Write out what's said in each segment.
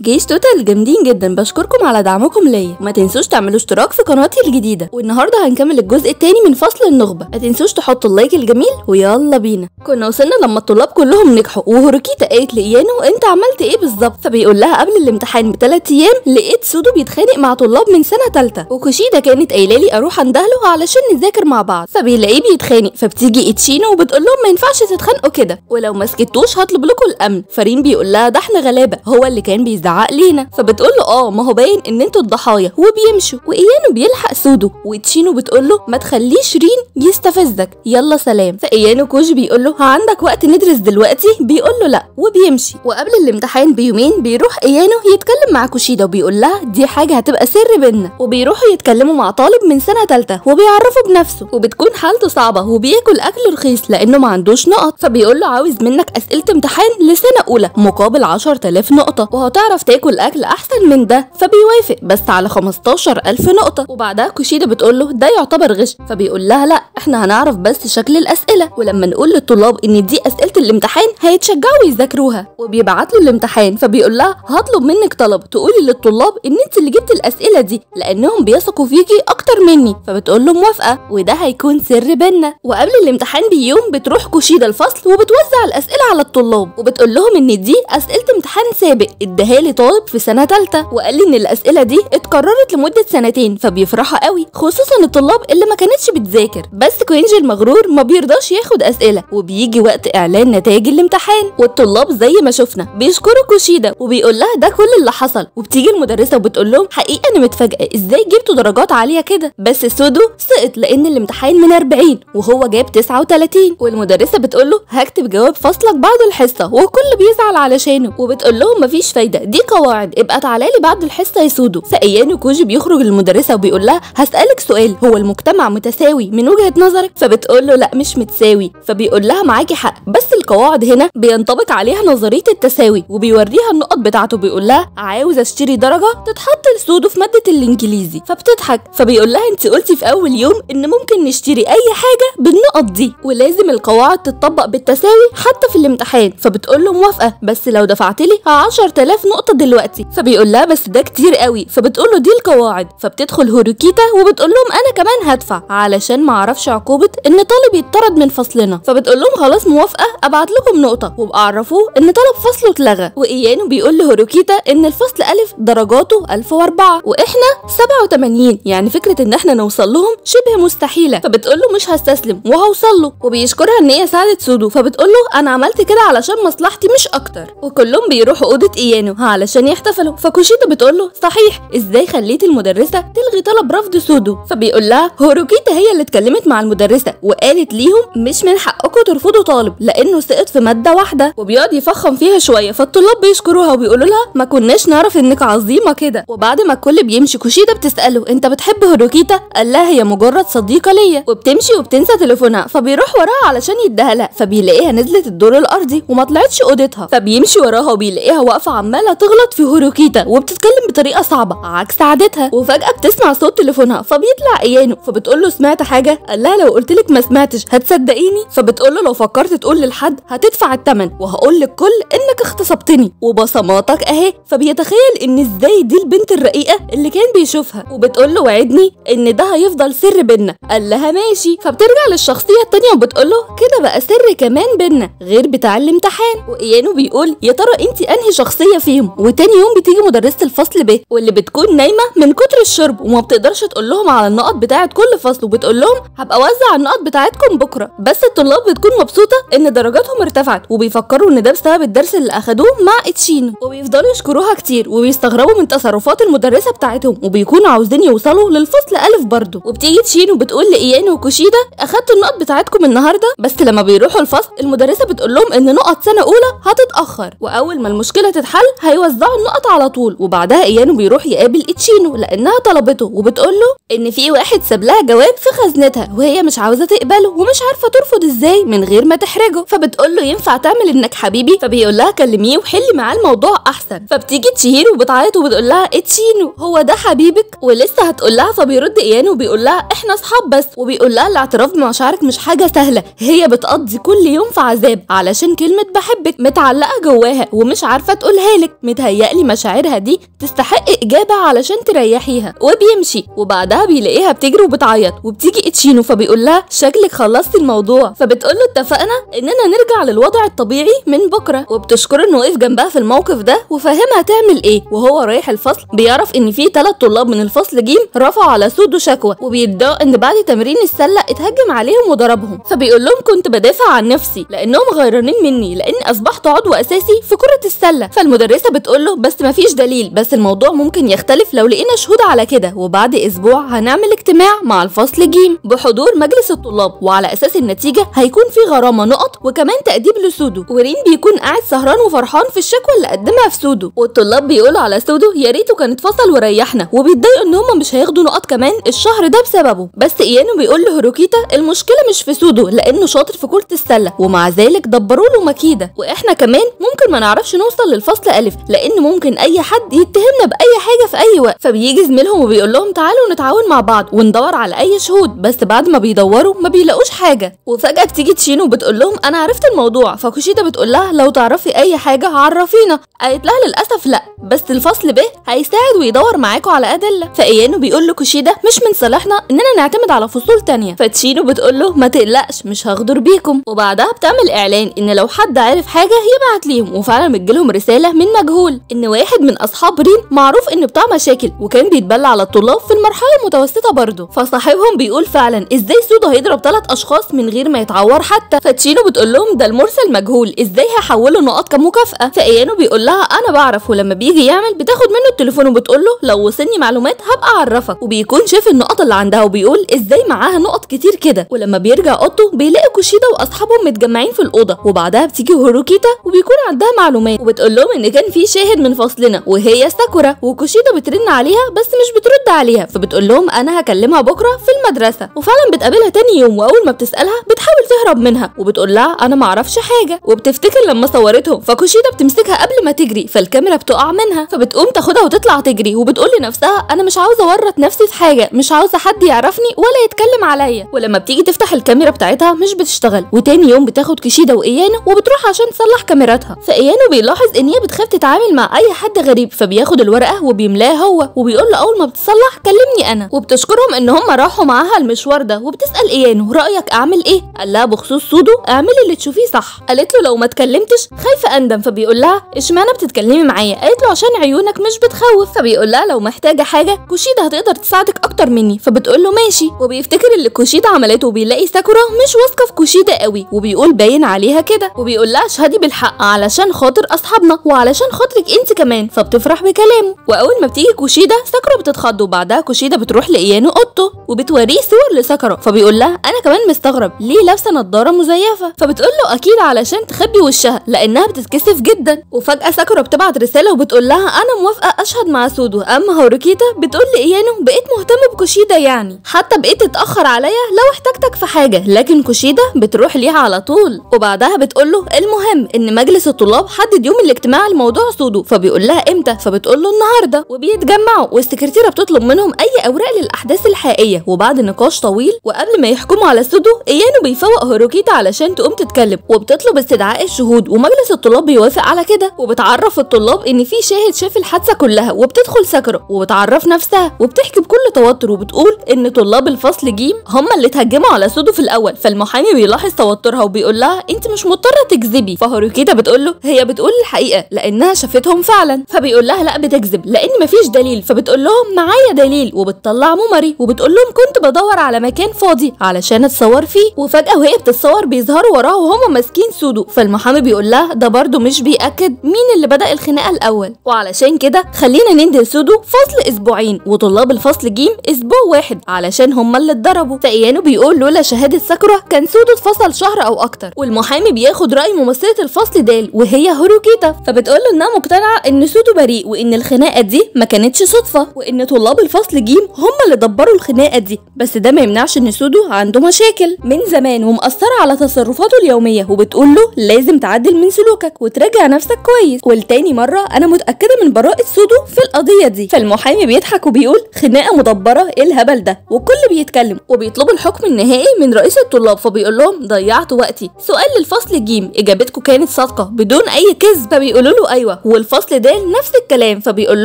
جيش توتال جامدين جدا بشكركم على دعمكم ليا وما تنسوش تعملوا اشتراك في قناتي الجديده والنهارده هنكمل الجزء الثاني من فصل النخبه ما تنسوش تحطوا اللايك الجميل ويلا بينا كنا وصلنا لما الطلاب كلهم نجحوا وهوروكيتا قالت لايانو انت عملت ايه بالظبط فبيقول لها قبل الامتحان بثلاث ايام لقيت سودو بيتخانق مع طلاب من سنه ثالثه وكوشيدا كانت قايله لي اروح اندهله علشان نذاكر مع بعض فبيلاقيه بيتخانق فبتيجي اتشينو وبتقول لهم ما ينفعش تتخانقوا كده ولو ما سكتوش هطلب لكم الامن فرين بيقول لها ده احنا غلابه هو اللي كان بيزد بتزعق لينا فبتقول له اه ما هو باين ان انتوا الضحايا وبيمشوا وايانو بيلحق سودو وتشينو بتقول له ما تخليش رين يستفزك يلا سلام فايانو كوش بيقول له عندك وقت ندرس دلوقتي بيقول له لا وبيمشي وقبل الامتحان بيومين بيروح ايانو يتكلم مع كوشيدا وبيقول لها دي حاجه هتبقى سر بينا وبيروحوا يتكلموا مع طالب من سنه ثالثه وبيعرفه بنفسه وبتكون حالته صعبه وبياكل اكل رخيص لانه ما عندوش نقط فبيقول له عاوز منك اسئله امتحان لسنه اولى مقابل 10000 نقطه وهتعرف تعرف تاكل اكل احسن من ده فبيوافق بس على 15000 نقطه وبعدها كوشيدا بتقول له ده يعتبر غش فبيقول لها لا احنا هنعرف بس شكل الاسئله ولما نقول للطلاب ان دي اسئله الامتحان هيتشجعوا يذاكروها وبيبعت له الامتحان فبيقول لها هطلب منك طلب تقولي للطلاب ان انت اللي جبت الاسئله دي لانهم بيثقوا فيكي اكتر اكتر مني فبتقول له موافقه وده هيكون سر بينا وقبل الامتحان بيوم بتروح كوشيدة الفصل وبتوزع الاسئله على الطلاب وبتقول لهم ان دي اسئله امتحان سابق اداها لي طالب في سنه ثالثه وقال لي ان الاسئله دي اتكررت لمده سنتين فبيفرحوا قوي خصوصا الطلاب اللي ما كانتش بتذاكر بس كوينجي المغرور ما بيرضاش ياخد اسئله وبيجي وقت اعلان نتائج الامتحان والطلاب زي ما شفنا بيشكروا كوشيدا وبيقول لها ده كل اللي حصل وبتيجي المدرسه وبتقول لهم حقيقه انا متفاجئه ازاي جبتوا درجات عاليه كده كده بس سودو سقط لان الامتحان من 40 وهو جاب 39 والمدرسه بتقول له هكتب جواب فصلك بعد الحصه والكل بيزعل علشانه وبتقول لهم مفيش فايده دي قواعد ابقى تعالى لي بعد الحصه يا سودو سقيان وكوجي بيخرج للمدرسه وبيقول لها هسالك سؤال هو المجتمع متساوي من وجهه نظرك فبتقول له لا مش متساوي فبيقول لها معاكي حق بس القواعد هنا بينطبق عليها نظريه التساوي وبيوريها النقط بتاعته بيقول لها عاوز اشتري درجه تتحط لسودو في ماده الانجليزي فبتضحك فبيقول والله انت قلتي في اول يوم ان ممكن نشتري اي حاجه بالنقط دي ولازم القواعد تتطبق بالتساوي حتى في الامتحان فبتقول له موافقه بس لو دفعت لي 10000 نقطه دلوقتي فبيقول لها بس ده كتير قوي فبتقول له دي القواعد فبتدخل هوروكيتا وبتقول لهم انا كمان هدفع علشان ما اعرفش عقوبه ان طالب يتطرد من فصلنا فبتقول لهم خلاص موافقه ابعت لكم نقطه وبعرفوه ان طلب فصله اتلغى وايانو بيقول لهوروكيتا ان الفصل الف درجاته 1004 واحنا 87 يعني فكره ان احنا نوصل لهم شبه مستحيله فبتقول له مش هستسلم وهوصل له وبيشكرها ان هي ساعدت سودو فبتقول له انا عملت كده علشان مصلحتي مش اكتر وكلهم بيروحوا اوضه ايانو علشان يحتفلوا فكوشيتا بتقول له صحيح ازاي خليت المدرسه تلغي طلب رفض سودو فبيقول لها هوروكيتا هي اللي اتكلمت مع المدرسه وقالت ليهم مش من حقكم ترفضوا طالب لانه سقط في ماده واحده وبيقعد يفخم فيها شويه فالطلاب بيشكروها وبيقولوا لها ما كناش نعرف انك عظيمه كده وبعد ما الكل بيمشي كوشيدا بتساله انت بتحب هوروكيتا كيتا قال لها هي مجرد صديقه ليا وبتمشي وبتنسى تليفونها فبيروح وراها علشان يديها لها فبيلاقيها نزلت الدور الارضي وما طلعتش اوضتها فبيمشي وراها وبيلاقيها واقفه عماله تغلط في هوروكيتا وبتتكلم بطريقه صعبه عكس عادتها وفجاه بتسمع صوت تليفونها فبيطلع ايانو فبتقول له سمعت حاجه قال لها لو قلت لك ما سمعتش هتصدقيني فبتقول له لو فكرت تقول لحد هتدفع الثمن وهقول للكل انك اغتصبتني وبصماتك اهي فبيتخيل ان ازاي دي البنت الرقيقه اللي كان بيشوفها وبتقول له وعدني ان ده هيفضل سر بينا قال لها ماشي فبترجع للشخصيه التانيه وبتقول له كده بقى سر كمان بينا غير بتاع الامتحان وايانو بيقول يا ترى انت انهي شخصيه فيهم وتاني يوم بتيجي مدرسه الفصل ب واللي بتكون نايمه من كتر الشرب وما بتقدرش تقول لهم على النقط بتاعه كل فصل وبتقول لهم هبقى اوزع النقط بتاعتكم بكره بس الطلاب بتكون مبسوطه ان درجاتهم ارتفعت وبيفكروا ان ده بسبب الدرس اللي اخدوه مع اتشينو وبيفضلوا يشكروها كتير وبيستغربوا من تصرفات المدرسه بتاعتهم وبيكونوا عاوزين يوصلوا للفصل ألف برضه وبتيجي تشين وبتقول لإيان وكوشيدا أخدتوا النقط بتاعتكم النهارده بس لما بيروحوا الفصل المدرسة بتقول لهم إن نقط سنة أولى هتتأخر وأول ما المشكلة تتحل هيوزعوا النقط على طول وبعدها إيانو بيروح يقابل إتشينو لأنها طلبته وبتقول له إن في واحد ساب لها جواب في خزنتها وهي مش عاوزة تقبله ومش عارفة ترفض إزاي من غير ما تحرجه فبتقول له ينفع تعمل إنك حبيبي فبيقول لها كلميه وحلي معاه الموضوع أحسن فبتيجي تشيهيرو وبتعيط وبتقول لها إتشينو هو ده حبيبك ولسه هتقول لها فبي بيرد ايان وبيقول لها احنا اصحاب بس وبيقول لها الاعتراف بمشاعرك مش حاجه سهله هي بتقضي كل يوم في عذاب علشان كلمه بحبك متعلقه جواها ومش عارفه تقولها لك متهيألي مشاعرها دي تستحق اجابه علشان تريحيها وبيمشي وبعدها بيلاقيها بتجري وبتعيط وبتيجي اتشينو فبيقول لها شكلك خلصتي الموضوع فبتقول له اتفقنا اننا نرجع للوضع الطبيعي من بكره وبتشكره انه وقف جنبها في الموقف ده وفهمها تعمل ايه وهو رايح الفصل بيعرف ان في ثلاث طلاب من الفصل جيم رفعوا على على وشكوى وبيدعوا ان بعد تمرين السله اتهجم عليهم وضربهم فبيقول لهم كنت بدافع عن نفسي لانهم غيرانين مني لاني اصبحت عضو اساسي في كره السله فالمدرسه بتقول له بس مفيش دليل بس الموضوع ممكن يختلف لو لقينا شهود على كده وبعد اسبوع هنعمل اجتماع مع الفصل جيم بحضور مجلس الطلاب وعلى اساس النتيجه هيكون في غرامه نقط وكمان تاديب لسودو ورين بيكون قاعد سهران وفرحان في الشكوى اللي قدمها في سودو والطلاب بيقولوا على سودو يا ريته كان اتفصل وريحنا وبيتضايقوا ان هم مش هياخدوا نقط كمان كمان الشهر ده بسببه بس ايانو بيقول له لهيروكيتا المشكله مش في سودو لانه شاطر في كره السله ومع ذلك دبروا له مكيده واحنا كمان ممكن ما نعرفش نوصل للفصل الف لان ممكن اي حد يتهمنا باي حاجه في اي وقت فبيجي زميلهم وبيقول لهم تعالوا نتعاون مع بعض وندور على اي شهود بس بعد ما بيدوروا ما بيلاقوش حاجه وفجاه بتيجي تشينو بتقول لهم انا عرفت الموضوع فكوشيدا بتقول لها لو تعرفي اي حاجه عرفينا قالت لها للاسف لا بس الفصل ب هيساعد ويدور معاكوا على ادله فايانو بيقول لكوشيدا ده مش من صالحنا اننا نعتمد على فصول تانية فتشينو بتقول له ما تقلقش مش هغدر بيكم وبعدها بتعمل اعلان ان لو حد عارف حاجه يبعت ليهم وفعلا بتجيلهم رساله من مجهول ان واحد من اصحاب رين معروف انه بتاع مشاكل وكان بيتبلى على الطلاب في المرحله المتوسطه برضه فصاحبهم بيقول فعلا ازاي سودا هيضرب ثلاث اشخاص من غير ما يتعور حتى فتشينو بتقول لهم ده المرسل مجهول ازاي هحوله نقاط كمكافاه فايانو بيقول لها انا بعرف ولما بيجي يعمل بتاخد منه التليفون وبتقول له لو وصلني معلومات هبقى اعرفك وبيكون بيكون شاف النقط اللي عندها وبيقول ازاي معاها نقط كتير كده ولما بيرجع اوضته بيلاقي كوشيدا واصحابهم متجمعين في الاوضه وبعدها بتيجي هوروكيتا وبيكون عندها معلومات وبتقول لهم ان كان في شاهد من فصلنا وهي ساكورا وكوشيدا بترن عليها بس مش بترد عليها فبتقول لهم انا هكلمها بكره في المدرسه وفعلا بتقابلها تاني يوم واول ما بتسالها بتحاول تهرب منها وبتقول لها انا معرفش حاجه وبتفتكر لما صورتهم فكوشيدا بتمسكها قبل ما تجري فالكاميرا بتقع منها فبتقوم تاخدها وتطلع تجري وبتقول لنفسها انا مش عاوزه اورط نفسي في حاجة حاجه مش عاوزه حد يعرفني ولا يتكلم عليا ولما بتيجي تفتح الكاميرا بتاعتها مش بتشتغل وتاني يوم بتاخد كشيده وايانو وبتروح عشان تصلح كاميراتها فايانو بيلاحظ ان هي بتخاف تتعامل مع اي حد غريب فبياخد الورقه وبيملاها هو وبيقول له اول ما بتصلح كلمني انا وبتشكرهم ان هم راحوا معاها المشوار ده وبتسال ايانو رايك اعمل ايه قال لها بخصوص سودو اعملي اللي تشوفيه صح قالت له لو ما اتكلمتش خايفه اندم فبيقول لها اشمعنى بتتكلمي معايا قالت له عشان عيونك مش بتخوف فبيقول لها لو محتاجه حاجه كوشيدا هتقدر تساعدك بيحبك اكتر مني فبتقول له ماشي وبيفتكر اللي كوشيدا عملته وبيلاقي ساكورا مش واثقه في كوشيدا قوي وبيقول باين عليها كده وبيقول لها اشهدي بالحق علشان خاطر اصحابنا وعلشان خاطرك انت كمان فبتفرح بكلامه واول ما بتيجي كوشيدا ساكورا بتتخض وبعدها كوشيدا بتروح لايانو اوضته وبتوريه صور لساكورا فبيقول لها انا كمان مستغرب ليه لابسه نضاره مزيفه فبتقول له اكيد علشان تخبي وشها لانها بتتكسف جدا وفجاه ساكورا بتبعت رساله وبتقول لها انا موافقه اشهد مع سودو اما هوروكيتا بتقول لايانو بقيت مهتمة بتهتم بكوشيدا يعني حتى بقيت تتأخر عليا لو احتجتك في حاجة لكن كوشيدا بتروح ليها على طول وبعدها بتقول له المهم ان مجلس الطلاب حدد يوم الاجتماع لموضوع سودو فبيقول لها امتى فبتقول له النهارده وبيتجمعوا والسكرتيره بتطلب منهم اي اوراق للاحداث الحقيقيه وبعد نقاش طويل وقبل ما يحكموا على سودو ايانو بيفوق هيروكيتا علشان تقوم تتكلم وبتطلب استدعاء الشهود ومجلس الطلاب بيوافق على كده وبتعرف الطلاب ان في شاهد شاف الحادثه كلها وبتدخل ساكرا وبتعرف نفسها وبتحكي بكل توتر وبتقول ان طلاب الفصل جيم هم اللي اتهجموا على سودو في الاول فالمحامي بيلاحظ توترها وبيقول لها انت مش مضطره تكذبي فهاروكيتا بتقول له هي بتقول الحقيقه لانها شافتهم فعلا فبيقول لها لا بتكذب لان مفيش دليل فبتقول لهم معايا دليل وبتطلع ممري وبتقول لهم كنت بدور على مكان فاضي علشان اتصور فيه وفجاه وهي بتتصور بيظهروا وراها وهم ماسكين سودو فالمحامي بيقول لها ده برده مش بيأكد مين اللي بدأ الخناقه الاول وعلشان كده خلينا ننده سودو فصل اسبوعين وطلاب الفصل محتاجين اسبوع واحد علشان هما اللي اتضربوا فايانو بيقول لولا شهاده ساكورا كان سودو اتفصل شهر او اكتر والمحامي بياخد راي ممثله الفصل دال وهي هوروكيتا فبتقول له انها مقتنعه ان سودو بريء وان الخناقه دي ما كانتش صدفه وان طلاب الفصل جيم هما اللي دبروا الخناقه دي بس ده ما يمنعش ان سودو عنده مشاكل من زمان ومأثره على تصرفاته اليوميه وبتقول له لازم تعدل من سلوكك وتراجع نفسك كويس ولتاني مره انا متاكده من براءه سودو في القضيه دي فالمحامي بيضحك وبيقول خناقه مدبره ايه الهبل ده والكل بيتكلم وبيطلبوا الحكم النهائي من رئيس الطلاب فبيقول لهم ضيعت وقتي سؤال للفصل جيم اجابتكم كانت صادقه بدون اي كذب فبيقولوا له ايوه والفصل د نفس الكلام فبيقول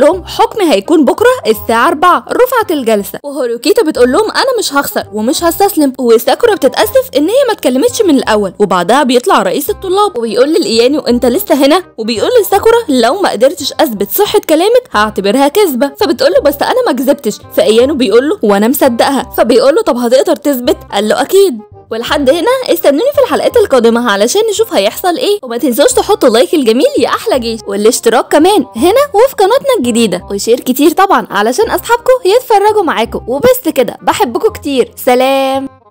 لهم حكم هيكون بكره الساعه 4 رفعت الجلسه وهوروكيتا بتقول لهم انا مش هخسر ومش هستسلم وساكورا بتتاسف ان هي ما اتكلمتش من الاول وبعدها بيطلع رئيس الطلاب وبيقول للايانو انت لسه هنا وبيقول لساكورا لو ما قدرتش اثبت صحه كلامك هعتبرها كذبه فبتقول له بس انا ما كذبتش عيانه بيقول له وانا مصدقها فبيقول له طب هتقدر تثبت قال له اكيد ولحد هنا استنوني في الحلقات القادمة علشان نشوف هيحصل ايه وما تنسوش تحطوا لايك الجميل يا احلى جيش والاشتراك كمان هنا وفي قناتنا الجديدة وشير كتير طبعا علشان اصحابكم يتفرجوا معاكم وبس كده بحبكم كتير سلام